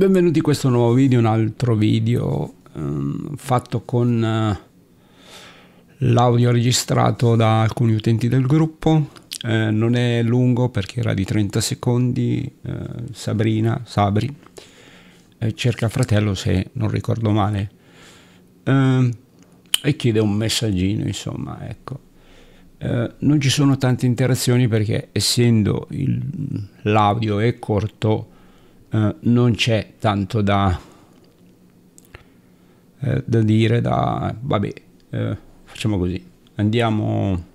Benvenuti in questo nuovo video, un altro video ehm, fatto con eh, l'audio registrato da alcuni utenti del gruppo. Eh, non è lungo perché era di 30 secondi. Eh, Sabrina, Sabri, cerca fratello se non ricordo male. Ehm, e chiede un messaggino, insomma, ecco. Eh, non ci sono tante interazioni perché essendo l'audio è corto eh, non c'è tanto da, eh, da dire, da... vabbè, eh, facciamo così, andiamo...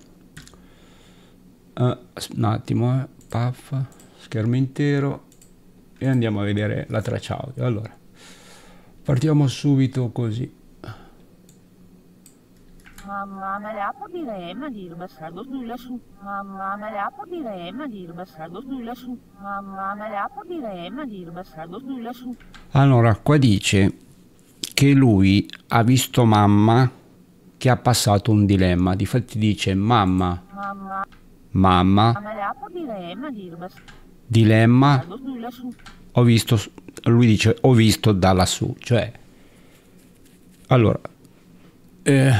Uh, un attimo, eh. Puff, schermo intero e andiamo a vedere la traccia audio. Allora, partiamo subito così muameleapa birema dirbasagozdulasu, muameleapa birema dirbasagozdulasu, muameleapa birema dirbasagozdulasu. Allora, qua dice che lui ha visto mamma che ha passato un dilemma. Difatti dice mamma, mamma, mamma dilemma, ho visto, lui dice ho visto da lassù, cioè, allora, eh,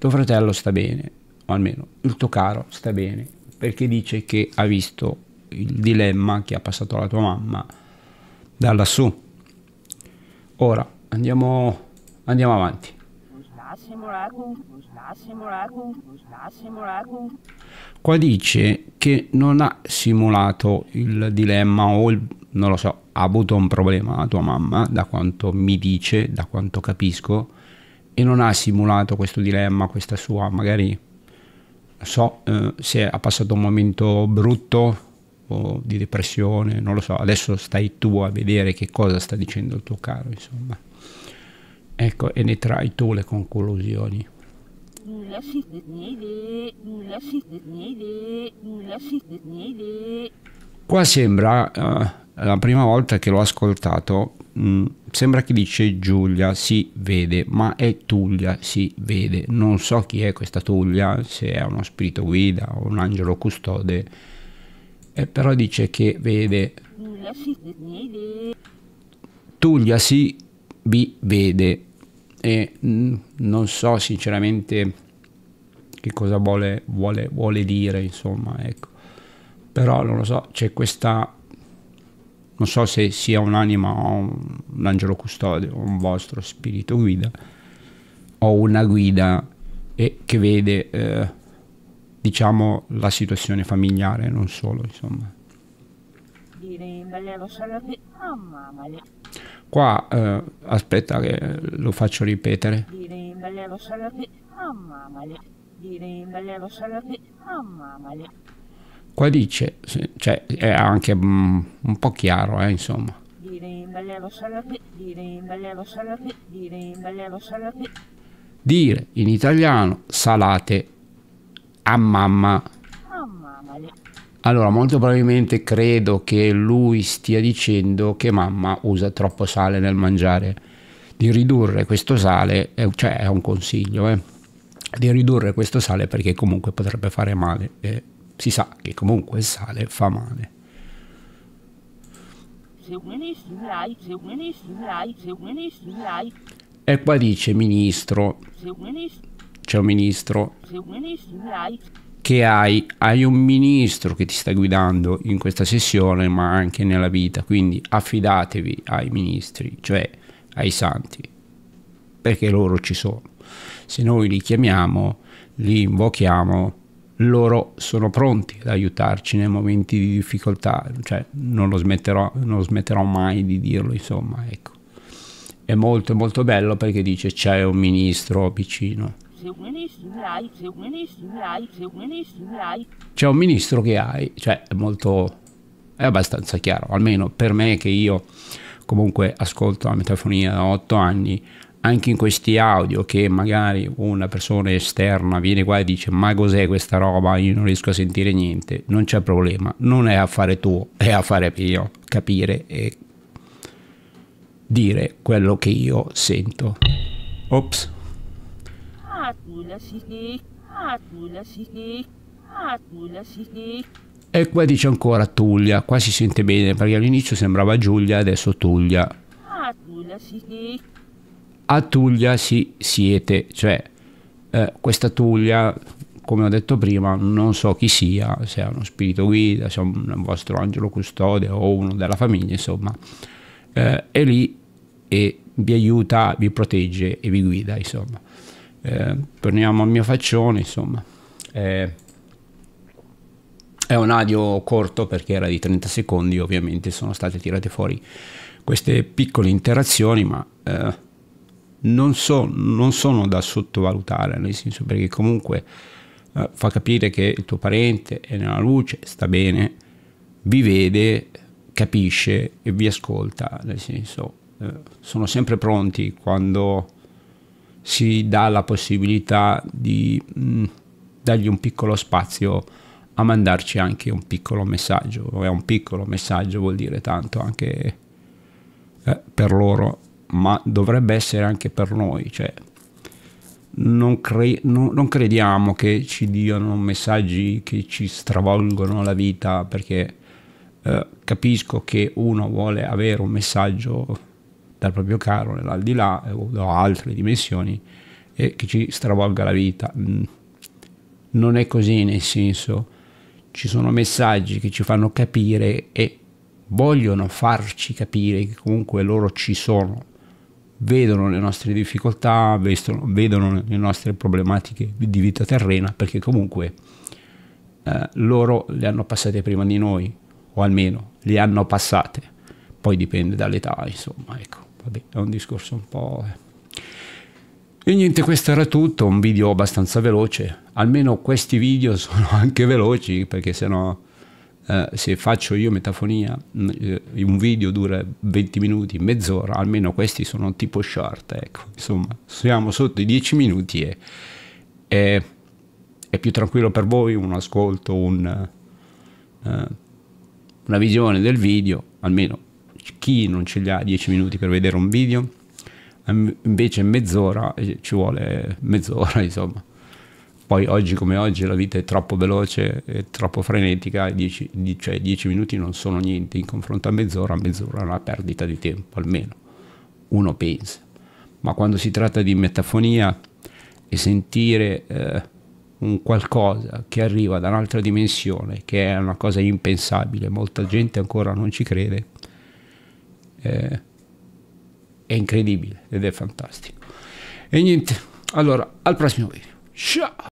tuo fratello sta bene, o almeno il tuo caro sta bene, perché dice che ha visto il dilemma che ha passato la tua mamma da lassù. Ora andiamo, andiamo avanti. Qua dice che non ha simulato il dilemma o il, non lo so, ha avuto un problema la tua mamma, da quanto mi dice, da quanto capisco, e non ha simulato questo dilemma, questa sua magari, non so, eh, se ha passato un momento brutto o di depressione, non lo so, adesso stai tu a vedere che cosa sta dicendo il tuo caro, insomma. Ecco, e ne trai tu le conclusioni. Qua sembra uh, la prima volta che l'ho ascoltato mh, mm, sembra che dice Giulia si vede ma è Tuglia si vede non so chi è questa Tuglia se è uno spirito guida o un angelo custode e eh, però dice che vede Tuglia si vi vede e mh, mm, non so sinceramente che cosa vuole, vuole, vuole dire insomma ecco però non lo so c'è questa non so se sia un'anima o un, angelo custode o un vostro spirito guida o una guida e che vede eh, diciamo la situazione familiare non solo insomma ah, qua eh, aspetta che lo faccio ripetere in in ah, mamma ah, mamma Qua dice, cioè è anche mm, un po' chiaro, eh, insomma. Dire in italiano salate a mamma. Allora, molto probabilmente credo che lui stia dicendo che mamma usa troppo sale nel mangiare. Di ridurre questo sale, cioè è un consiglio, eh, di ridurre questo sale perché comunque potrebbe fare male. Eh si sa che comunque il sale fa male. E qua dice ministro, c'è un ministro che hai, hai un ministro che ti sta guidando in questa sessione ma anche nella vita, quindi affidatevi ai ministri, cioè ai santi, perché loro ci sono. Se noi li chiamiamo, li invochiamo, loro sono pronti ad aiutarci nei momenti di difficoltà, cioè, non, lo smetterò, non lo smetterò, mai di dirlo, insomma, ecco. È molto molto bello perché dice c'è un ministro vicino. C'è un ministro che hai, cioè è molto è abbastanza chiaro, almeno per me che io comunque ascolto la metafonia da otto anni, anche in questi audio che magari una persona esterna viene qua e dice ma cos'è questa roba, io non riesco a sentire niente, non c'è problema, non è affare tuo, è affare mio capire e dire quello che io sento. Ops. E qua dice ancora Tullia, qua si sente bene perché all'inizio sembrava Giulia, adesso Tullia a Tuglia si siete, cioè eh, questa Tuglia, come ho detto prima, non so chi sia, se è uno spirito guida, se è un vostro angelo custode o uno della famiglia, insomma, eh, è lì e vi aiuta, vi protegge e vi guida, insomma. Eh, torniamo al mio faccione, insomma. Eh, è un audio corto perché era di 30 secondi, ovviamente sono state tirate fuori queste piccole interazioni, ma eh, non, so, non sono da sottovalutare, nel senso perché comunque eh, fa capire che il tuo parente è nella luce, sta bene, vi vede, capisce e vi ascolta, nel senso eh, sono sempre pronti quando si dà la possibilità di mh, mm, dargli un piccolo spazio a mandarci anche un piccolo messaggio, e un piccolo messaggio vuol dire tanto anche eh, per loro ma dovrebbe essere anche per noi. Cioè, non, cre no, non crediamo che ci diano messaggi che ci stravolgono la vita perché eh, capisco che uno vuole avere un messaggio dal proprio caro nell'aldilà eh, o da altre dimensioni e che ci stravolga la vita. Mm. Non è così nel senso ci sono messaggi che ci fanno capire e vogliono farci capire che comunque loro ci sono vedono le nostre difficoltà, vedono le nostre problematiche di vita terrena, perché comunque eh, loro le hanno passate prima di noi, o almeno le hanno passate, poi dipende dall'età, insomma, ecco, vabbè, è un discorso un po'... Eh. E niente, questo era tutto, un video abbastanza veloce, almeno questi video sono anche veloci, perché sennò eh, se faccio io metafonia, mm, eh, un video dura 20 minuti, mezz'ora, almeno questi sono tipo short, ecco, insomma, siamo sotto i 10 minuti e, e è più tranquillo per voi un ascolto, un, eh, una visione del video, almeno chi non ce li ha 10 minuti per vedere un video, invece mezz'ora eh, ci vuole mezz'ora, insomma. Poi oggi come oggi la vita è troppo veloce, è troppo frenetica, 10 cioè minuti non sono niente in confronto a mezz'ora, mezz'ora è una perdita di tempo almeno, uno pensa. Ma quando si tratta di metafonia e sentire eh, un qualcosa che arriva da un'altra dimensione, che è una cosa impensabile, molta gente ancora non ci crede, eh, è incredibile ed è fantastico. E niente, allora al prossimo video. Ciao!